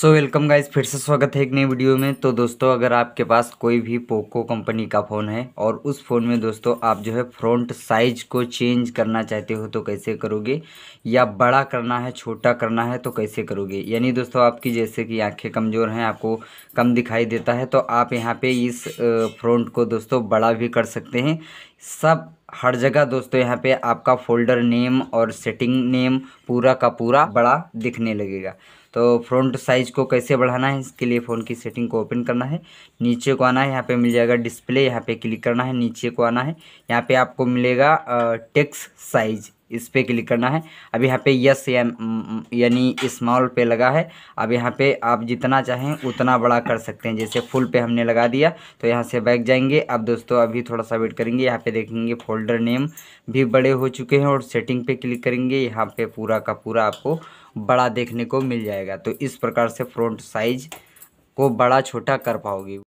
so welcome guys फिर से स्वागत है एक नई वीडियो में तो दोस्तों अगर आपके पास कोई भी पोको कंपनी का फ़ोन है और उस फ़ोन में दोस्तों आप जो है फ्रंट साइज को चेंज करना चाहते हो तो कैसे करोगे या बड़ा करना है छोटा करना है तो कैसे करोगे यानी दोस्तों आपकी जैसे कि आंखें कमज़ोर हैं आपको कम दिखाई देता है तो आप यहाँ पर इस फ्रंट को दोस्तों बड़ा भी कर सकते हैं सब हर जगह दोस्तों यहाँ पे आपका फोल्डर नेम और सेटिंग नेम पूरा का पूरा बड़ा दिखने लगेगा तो फ्रंट साइज को कैसे बढ़ाना है इसके लिए फ़ोन की सेटिंग को ओपन करना है नीचे को आना है यहाँ पे मिल जाएगा डिस्प्ले यहाँ पे क्लिक करना है नीचे को आना है यहाँ पे आपको मिलेगा टेक्स साइज इस पर क्लिक करना है अब यहाँ पे यस यानी स्मॉल पे लगा है अब यहाँ पे आप जितना चाहें उतना बड़ा कर सकते हैं जैसे फुल पे हमने लगा दिया तो यहाँ से बैक जाएंगे अब दोस्तों अभी थोड़ा सा वेट करेंगे यहाँ पे देखेंगे फोल्डर नेम भी बड़े हो चुके हैं और सेटिंग पे क्लिक करेंगे यहाँ पर पूरा का पूरा आपको बड़ा देखने को मिल जाएगा तो इस प्रकार से फ्रंट साइज को बड़ा छोटा कर पाओगे